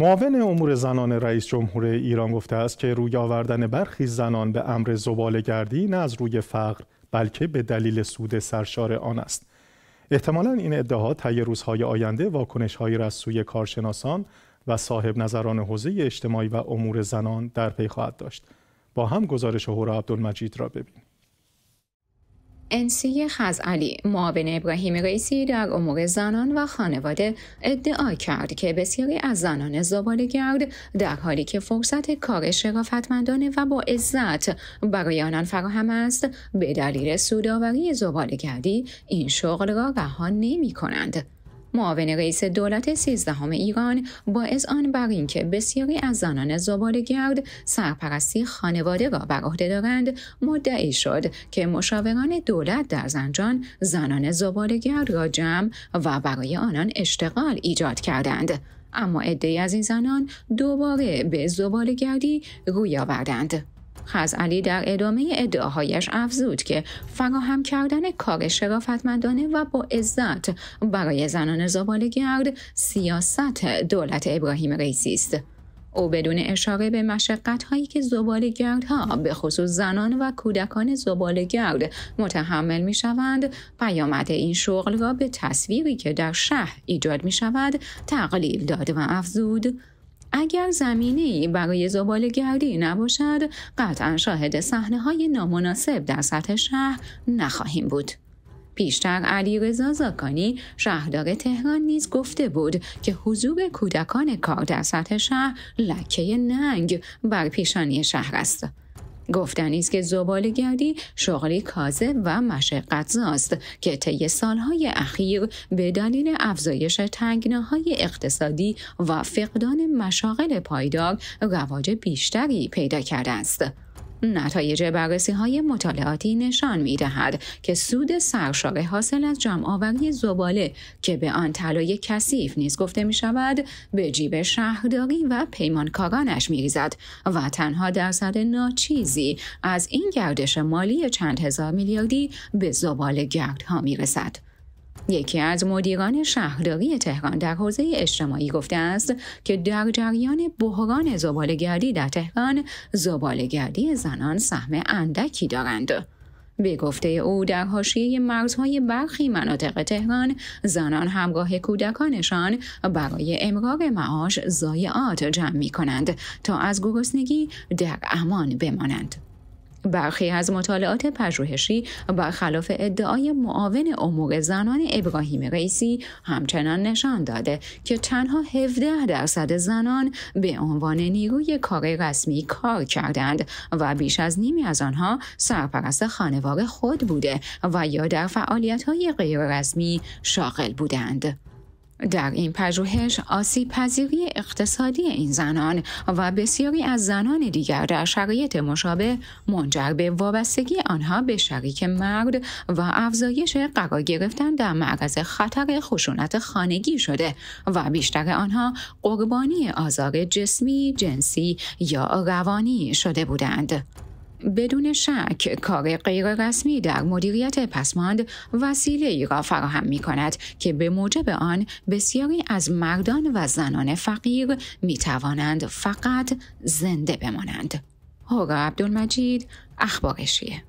معاون امور زنان رئیس جمهور ایران گفته است که روی آوردن برخی زنان به امر زبالگردی نه از روی فقر بلکه به دلیل سود سرشار آن است احتمالا این ادعاها طی روزهای آینده واکنشهایی را از سوی کارشناسان و صاحب نظران حوزه اجتماعی و امور زنان در پی خواهد داشت با هم گزارش هورا عبدالمجید را ببینیم انسی خزعلی معاون ابراهیم رئیسی در امور زنان و خانواده ادعا کرد که بسیاری از زنان زبالگرد در حالی که فرصت کار شرافتمندانه و با عزت برای آنان فراهم است به دلیل سودآوری زبالگردی این شغل را رها نمی کنند. معاون رئیس دولت سیزدهم ایران با از آن بر اینکه بسیاری از زنان زبالگرد سرپرستی خانواده را بر عهده دارند مدعی شد که مشاوران دولت در زنجان زنان زبالگرد را جمع و برای آنان اشتغال ایجاد کردند اما عدهای از این زنان دوباره به زبالگردی روی آوردند خزعلی در ادامه ادعاهایش افزود که فراهم کردن کار شرافتمندانه و با عزت برای زنان زبالگرد سیاست دولت ابراهیم رئیسی است. او بدون اشاره به مشقت هایی که ها به خصوص زنان و کودکان زبالگرد متحمل می شوند پیامد این شغل را به تصویری که در شهر ایجاد می شود تقلیل داد و افزود اگر زمینه برای زبال گردی نباشد قطعا شاهد صحنه های نامناسب در سطح شهر نخواهیم بود. پیشتر علی رزا زاکانی شهردار تهران نیز گفته بود که حضور کودکان کار در سطح شهر لکه ننگ بر پیشانی شهر است. گفتنی است که زبالهگردی شغلی کازه و است که طی سالهای اخیر به دلیل افزایش تنگناهای اقتصادی و فقدان مشاغل پایدار رواج بیشتری پیدا کرده است نتایج بررسی های مطالعاتی نشان می دهد که سود سرشار حاصل از آوری زباله که به آن طلای کثیف نیز گفته می شود به جیب شهرداری و پیمانکارانش می ریزد و تنها درصد ناچیزی از این گردش مالی چند هزار میلیاردی به زباله گردها می رسد. یکی از مدیران شهرداری تهران در حوزه اجتماعی گفته است که در جریان بحران زبالهگردی در تهران زبالهگردی زنان سهم اندکی دارند به گفته او در حاشیه مرزهای برخی مناطق تهران زنان همراه کودکانشان برای امرار معاش ضایعات جمع می کنند تا از گرسنگی در امان بمانند برخی از مطالعات پژوهشی برخلاف ادعای معاون امور زنان ابراهیم رئیسی همچنان نشان داده که تنها 17 درصد زنان به عنوان نیروی کار رسمی کار کردند و بیش از نیمی از آنها سرپرست خانوار خود بوده و یا در فعالیت های غیر رسمی شاغل بودند. در این پژوهش آسیب پذیری اقتصادی این زنان و بسیاری از زنان دیگر در شرایط مشابه منجر به وابستگی آنها به شریک مرد و افزایش قرار گرفتن در معرض خطر خشونت خانگی شده و بیشتر آنها قربانی آزار جسمی، جنسی یا روانی شده بودند. بدون شک کار رسمی در مدیریت پسماند وسیله ای را فراهم می کند که به موجب آن بسیاری از مردان و زنان فقیر می توانند فقط زنده بمانند. هورا عبدالمجید اخبارشیه